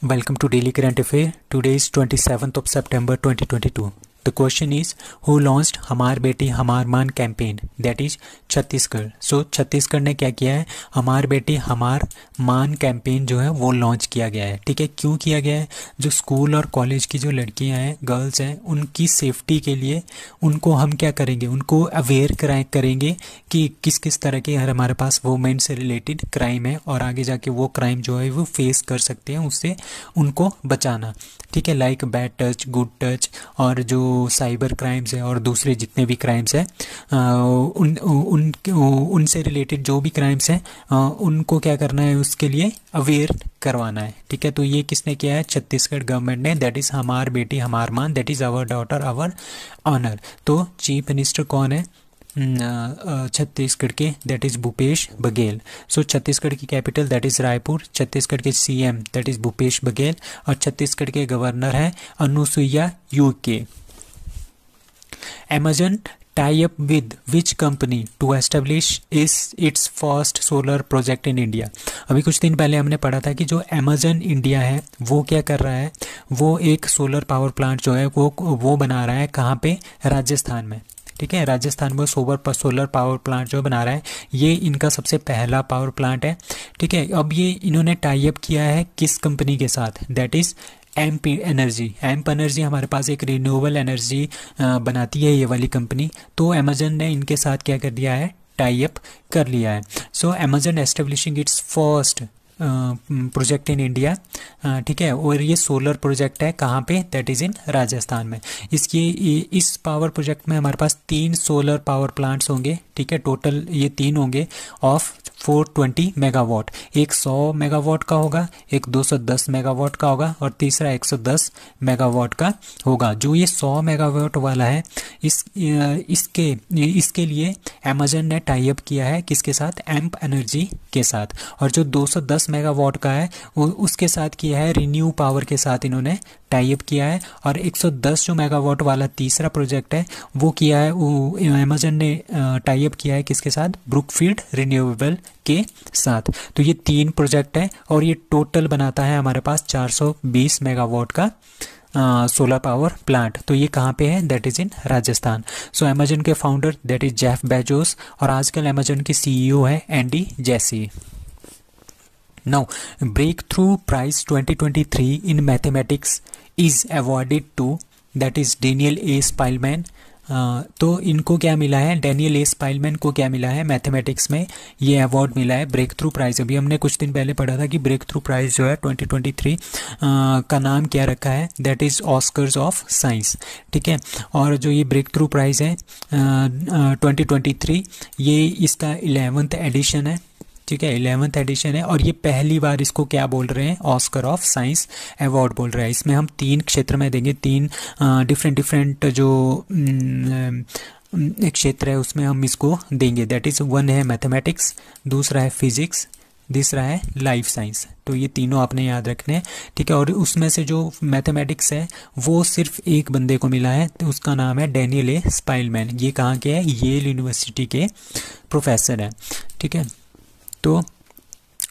Welcome to Daily Current Affair. Today is 27th of September 2022. The question is who launched हमार Beti Hamar Maan campaign that is Chhattisgarh so Chhattisgarh ने क्या किया है हमार Beti Hamar Maan campaign जो है वो लॉन्च किया गया है ठीक है क्यों किया गया है जो स्कूल और कॉलेज की जो लड़कियां हैं गर्ल्स हैं उनकी सेफ्टी के लिए उनको हम क्या करेंगे उनको अवेयर कराए करेंगे कि किस किस तरह के हर हमारे पास वोमेन से रिलेटेड क्राइम है और आगे जाके वो क्राइम जो है वो फेस कर सकते हैं उससे उनको बचाना ठीक है like bad touch good touch और जो साइबर क्राइम्स है और दूसरे जितने भी क्राइम्स हैं उन उन उनसे रिलेटेड जो भी क्राइम्स हैं उनको क्या करना है उसके लिए अवेयर करवाना है ठीक है तो ये किसने किया है छत्तीसगढ़ गवर्नमेंट ने that is Hamar Beti Hamar Maan that is our daughter our honour तो चीफ मिनिस्टर कौन है छत्तीसगढ़ के that is Bhupesh Baghel so Chhattisgarh की capital that is Raipur Chhattisgarh के CM that is Bhupesh Baghel और छत्तीसगढ़ के गवर्नर हैं Anusuiya Uikey Amazon tie up with which company to establish is its first solar project in India. अभी कुछ दिन पहले हमने पढ़ा था कि जो Amazon India है वो क्या कर रहा है वो एक सोलर पावर प्लांट जो है वो वो बना रहा है कहाँ पे राजस्थान में ठीक है राजस्थान में सोलर पर सोलर पावर प्लांट जो बना रहा है ये इनका सबसे पहला पावर प्लांट है ठीक है अब ये इन्होंने टाई अप किया है किस कंपनी के साथ that is Amp Energy Amp Energy हमारे पास एक रिन्यूएबल एनर्जी बनाती है ये वाली कंपनी तो अमेजन ने इनके साथ क्या कर दिया है टाई अप कर लिया है so Amazon establishing its first project in India ठीक है और ये सोलर प्रोजेक्ट है कहाँ पे दैट इज़ इन राजस्थान में इसकी इस पावर प्रोजेक्ट में हमारे पास तीन सोलर पावर प्लांट्स होंगे ठीक है टोटल ये तीन होंगे ऑफ 420 मेगावाट एक 100 मेगावाट का होगा एक 210 मेगावाट का होगा और तीसरा 110 मेगावाट का होगा जो ये 100 मेगावाट वाला है इस इसके इसके लिए अमेजन ने टाई अप किया है किसके साथ एम्प एनर्जी के साथ और जो 210 मेगावाट का है उसके साथ किया है रिन्यू पावर के साथ इन्होंने टाइप किया है और 110 जो मेगावाट वाला तीसरा प्रोजेक्ट है वो किया है अमेजन ने टाइप किया है किसके साथ ब्रुकफील्ड रिन्यूएबल के साथ तो ये तीन प्रोजेक्ट है और ये टोटल बनाता है हमारे पास 420 मेगावाट का सोलर पावर प्लांट तो ये कहाँ पे है that is in Rajasthan so Amazon के founder that is Jeff Bezos और आजकल अमेजन के सीईओ e है Andy Jassy now breakthrough prize 2023 in mathematics is awarded to that is Daniel A Spielman तो इनको क्या मिला है डैनियल ए स्पाइलमैन को क्या मिला है मैथमेटिक्स में ये अवार्ड मिला है ब्रेक थ्रू प्राइज़ अभी हमने कुछ दिन पहले पढ़ा था कि ब्रेक थ्रू प्राइज़ जो है 2023 थ्री uh, का नाम क्या रखा है that is Oscars of science ठीक है और जो ये ब्रेक थ्रू प्राइज़ है ट्वेंटी ट्वेंटी 2023 ये इसका इलेवंथ एडिशन है ठीक है इलेवंथ एडिशन है और ये पहली बार इसको क्या बोल रहे हैं ऑस्कर ऑफ साइंस अवार्ड बोल रहा है इसमें हम तीन क्षेत्र में देंगे तीन डिफरेंट डिफरेंट जो एक क्षेत्र है उसमें हम इसको देंगे दैट इज़ वन है मैथमेटिक्स दूसरा है फिजिक्स तीसरा है लाइफ साइंस तो ये तीनों आपने याद रखने हैं ठीक है और उसमें से जो मैथमेटिक्स है वो सिर्फ एक बंदे को मिला है तो उसका नाम है डेनियल ए स्पाइलमैन ये कहाँ के है येल यूनिवर्सिटी के प्रोफेसर हैं ठीक है तो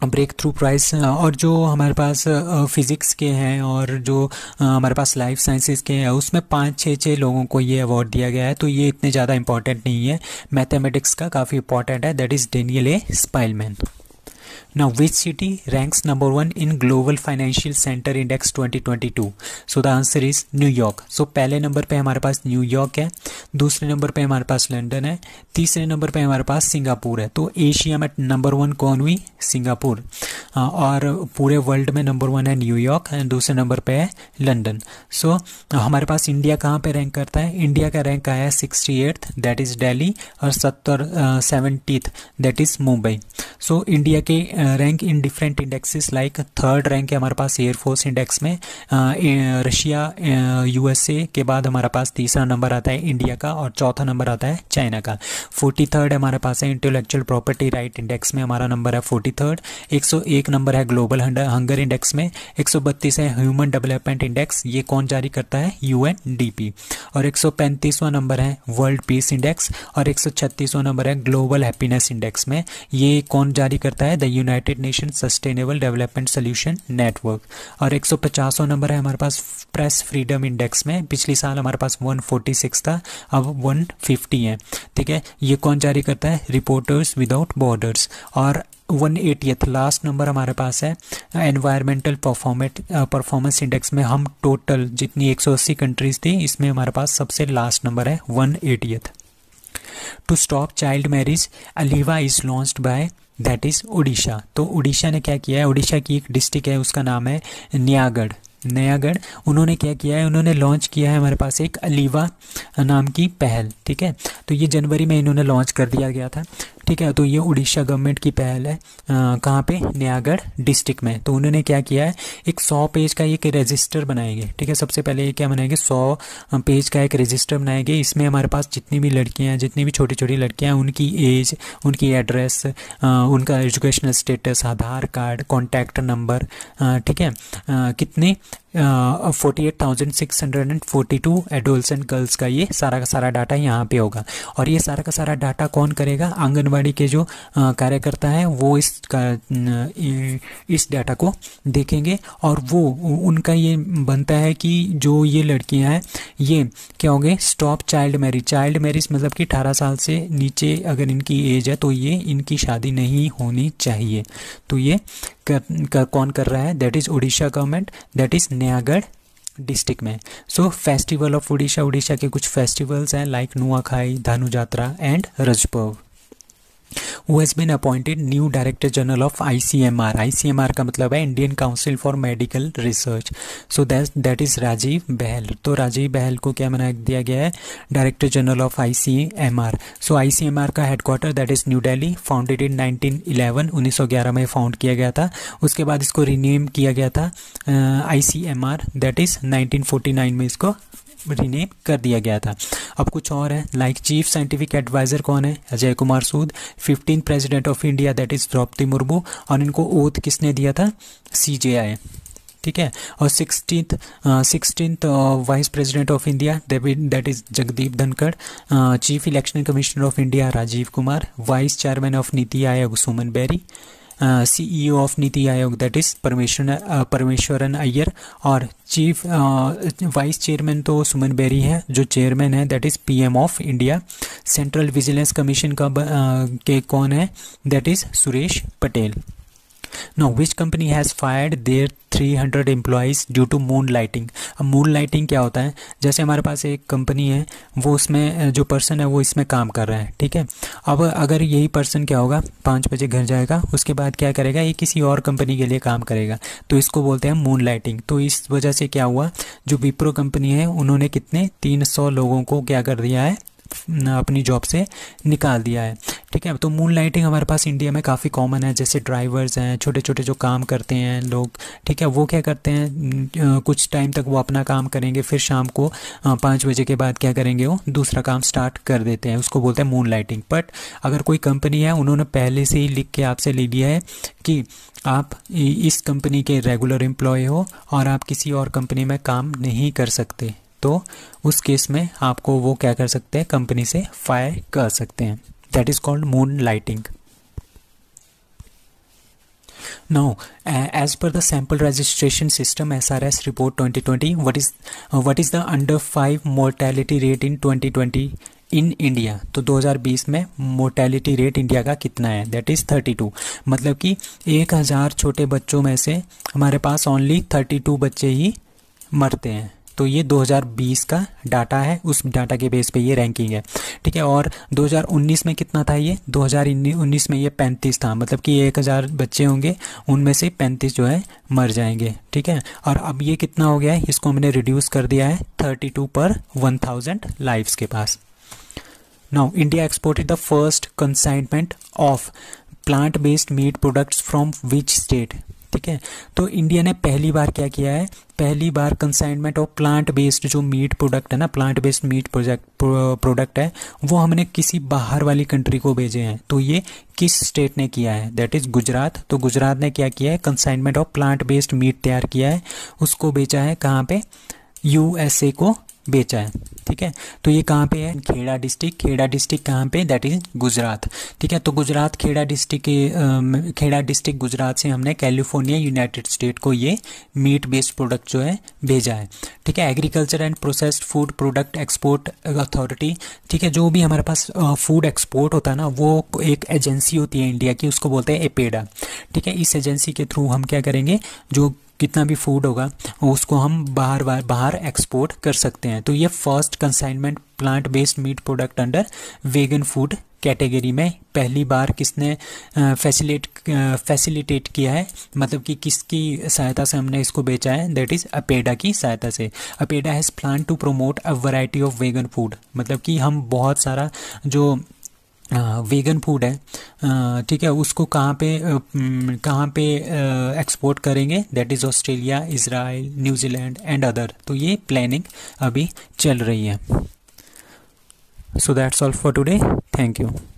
ब्रेक थ्रू प्राइस और जो हमारे पास फिज़िक्स के हैं और जो हमारे पास लाइफ साइंसेस के हैं उसमें पाँच छः छः लोगों को ये अवार्ड दिया गया है तो ये इतने ज़्यादा इंपॉर्टेंट नहीं है मैथमेटिक्स का काफ़ी इंपॉर्टेंट है that is Daniel A Spielman Now, which city ranks number one in Global Financial Center Index 2022? So the answer is New York so पहले नंबर पे हमारे पास न्यू यॉर्क है दूसरे नंबर पे हमारे पास लंदन है तीसरे नंबर पे हमारे पास सिंगापुर है तो एशिया में नंबर वन कौन हुई सिंगापुर हाँ, और पूरे वर्ल्ड में नंबर वन है न्यूयॉर्क एंड दूसरे नंबर पे है लंदन सो so, हमारे पास इंडिया कहाँ पे रैंक करता है इंडिया का रैंक आया है sixty eighth that is Delhi और सत्तर seventieth that is Mumbai so India के rank in different indexes like third rank है हमारे पास एयरफोर्स इंडेक्स में रशिया यूएसए के बाद हमारे पास तीसरा नंबर आता है इंडिया का और चौथा नंबर आता है चाइना का फोर्टी थर्ड हमारे पास है इंटेलेक्चुअल प्रॉपर्टी राइट इंडेक्स में हमारा नंबर है फोर्टी थर्ड एक सौ एक नंबर है ग्लोबल हंगर इंडेक्स में एक सौ बत्तीस है ह्यूमन डेवलपमेंट इंडेक्स ये कौन जारी करता है यू और एक सौ पैंतीसवां नंबर है वर्ल्ड पीस इंडेक्स और एक सौ छत्तीसवां नंबर है ग्लोबल हैप्पीनेस इंडेक्स में ये कौन जारी करता है the United Nation sustainable development solution network और एक सौ नंबर है हमारे पास प्रेस फ्रीडम इंडेक्स में पिछले साल हमारे पास 146 था अब 150 है ठीक है ये कौन जारी करता है रिपोर्टर्स विदाउट बॉर्डर्स और वन एटियथ लास्ट नंबर हमारे पास है एनवायरमेंटल परफॉर्मेट परफॉर्मेंस इंडेक्स में हम टोटल जितनी 180 कंट्रीज थी इसमें हमारे पास सबसे लास्ट नंबर है one eightieth to stop child marriage Aliva is launched by that is Odisha तो उड़ीसा ने क्या किया है उड़ीसा की एक डिस्ट्रिक्ट है उसका नाम है नयागढ़ नयागढ़ उन्होंने क्या किया है उन्होंने लॉन्च किया है हमारे पास एक अलीवा नाम की पहल ठीक है तो ये जनवरी में इन्होंने लॉन्च कर दिया गया था ठीक है तो ये उड़ीसा गवर्नमेंट की पहल है कहाँ पे नयागढ़ डिस्ट्रिक्ट में तो उन्होंने क्या किया है एक सौ पेज का एक रजिस्टर बनाएंगे ठीक है सबसे पहले ये क्या बनाएंगे सौ पेज का एक रजिस्टर बनाएंगे इसमें हमारे पास जितनी भी लड़कियाँ हैं जितनी भी छोटी छोटी लड़कियाँ हैं उनकी एज उनकी एड्रेस उनका educational status Aadhaar card contact number ठीक है कितने forty eight thousand six hundred and forty two girls का ये सारा का सारा डाटा यहाँ पे होगा और ये सारा का सारा डाटा कौन करेगा आंगनबाड़ी के जो कार्यकर्ता है वो इस इस डाटा को देखेंगे और वो उनका ये बनता है कि जो ये लड़कियाँ हैं ये क्या होंगे stop child marriage child marriage मतलब कि अठारह साल से नीचे अगर इनकी एज है तो ये इनकी शादी नहीं होनी चाहिए तो ये कर, कर, कौन कर रहा है that is Odisha government that is Nayagarh district में so festival of Odisha Odisha के कुछ फेस्टिवल्स हैं like Nuakhai Dhanu Jatra and Rajaparba has appointed new director general of I C M R I C M R का मतलब है Indian council for medical research so that that is Rajiv Bahl तो राजीव बहल को क्या बना दिया गया है director general of I C M R so I C M R का headquarter that is New Delhi founded in nineteen eleven उन्नीस सौ ग्यारह में फाउंड किया गया था उसके बाद इसको रीनेम किया गया था I C M R that is nineteen forty nine में इसको रीनेम कर दिया गया था अब कुछ और है लाइक चीफ साइंटिफिक एडवाइजर कौन है Ajay Kumar Sood fifteen president of India that is Droupadi Murmu और इनको ओथ किसने दिया था सी जे आई ठीक है और sixteen sixteen vice president of India that is Jagdeep Dhankhar chief election commissioner of India Rajiv Kumar vice chairman of NITI Aayog Suman berry of NITI आयोग दैट इज परमेश्वर परमेश्वरन अय्यर और चीफ वाइस चेयरमैन तो सुमन बेरी है जो चेयरमैन है that is PM of India Central Vigilance Commission का uh, के कौन है that is Suresh Patel no which company has fired there 300 employees due to moonlighting अब मून लाइटिंग क्या होता है जैसे हमारे पास एक कंपनी है वो उसमें जो पर्सन है वो इसमें काम कर रहा है ठीक है अब अगर यही पर्सन क्या होगा पाँच बजे घर जाएगा उसके बाद क्या करेगा ये किसी और कंपनी के लिए काम करेगा तो इसको बोलते हैं मून लाइटिंग तो इस वजह से क्या हुआ जो विप्रो कंपनी है उन्होंने कितने तीन सौ लोगों को क्या कर दिया है अपनी जॉब से निकाल दिया है ठीक है तो मून लाइटिंग हमारे पास इंडिया में काफ़ी कॉमन है जैसे ड्राइवर्स हैं छोटे छोटे जो काम करते हैं लोग ठीक है वो क्या करते हैं कुछ टाइम तक वो अपना काम करेंगे फिर शाम को पाँच बजे के बाद क्या करेंगे वो दूसरा काम स्टार्ट कर देते हैं उसको बोलते हैं मून लाइटिंग बट अगर कोई कंपनी है उन्होंने पहले से ही लिख के आपसे ले लिया है कि आप इस कंपनी के रेगुलर एम्प्लॉय हो और आप किसी और कंपनी में काम नहीं कर सकते तो उस केस में आपको वो क्या कर सकते हैं कंपनी से फायर कर सकते हैं that is called moonlighting age पर sample registration system S R S report twenty twenty what is what is the under five mortality rate in twenty twenty in India तो 2020 में mortality rate India का कितना है that is 32 मतलब कि 1000 छोटे बच्चों में से हमारे पास ओनली 32 बच्चे ही मरते हैं तो ये 2020 का डाटा है उस डाटा के बेस पे ये रैंकिंग है ठीक है और 2019 में कितना था ये 2019 में ये 35 था मतलब कि 1000 बच्चे होंगे उनमें से 35 जो है मर जाएंगे ठीक है और अब ये कितना हो गया है इसको हमने रिड्यूस कर दिया है 32 पर 1000 लाइफ्स के पास now India exported the first consignment of plant based meat products from which state ठीक है तो इंडिया ने पहली बार क्या किया है पहली बार कंसाइनमेंट ऑफ प्लांट बेस्ड जो मीट प्रोडक्ट है ना plant based meat project product है वो हमने किसी बाहर वाली कंट्री को भेजे हैं तो ये किस स्टेट ने किया है दैट इज़ गुजरात तो गुजरात ने क्या किया है consignment of plant based meat तैयार किया है उसको बेचा है कहाँ पे यूएसए को बेचा है ठीक है तो ये कहाँ पे है खेड़ा डिस्ट्रिक्ट खेड़ा डिस्ट्रिक्ट कहाँ पे दैट इज़ गुजरात ठीक है तो गुजरात खेड़ा डिस्ट्रिक्ट के खेड़ा डिस्ट्रिक्ट गुजरात से हमने कैलिफोर्निया यूनाइटेड स्टेट को ये मीट बेस्ड प्रोडक्ट जो है भेजा है ठीक है agriculture and processed food product export authority ठीक है जो भी हमारे पास फूड एक्सपोर्ट होता है ना वो एक एजेंसी होती है इंडिया की उसको बोलते हैं एपेडा ठीक है इस एजेंसी के थ्रू हम क्या करेंगे जो कितना भी फूड होगा उसको हम बाहर बाहर एक्सपोर्ट कर सकते हैं हैं तो ये first consignment plant based meat product under vegan food category में पहली बार किसने फैसिलेट फैसिलिटेट किया है मतलब कि किसकी सहायता से हमने इसको बेचा है दैट इज़ अपेडा की सहायता से APEDA has plan to promote a variety of vegan food मतलब कि हम बहुत सारा जो वेगन फूड है ठीक है उसको कहाँ पे कहाँ पे एक्सपोर्ट करेंगे that is Australia Israel New Zealand and other तो ये प्लानिंग अभी चल रही है so that's all for today thank you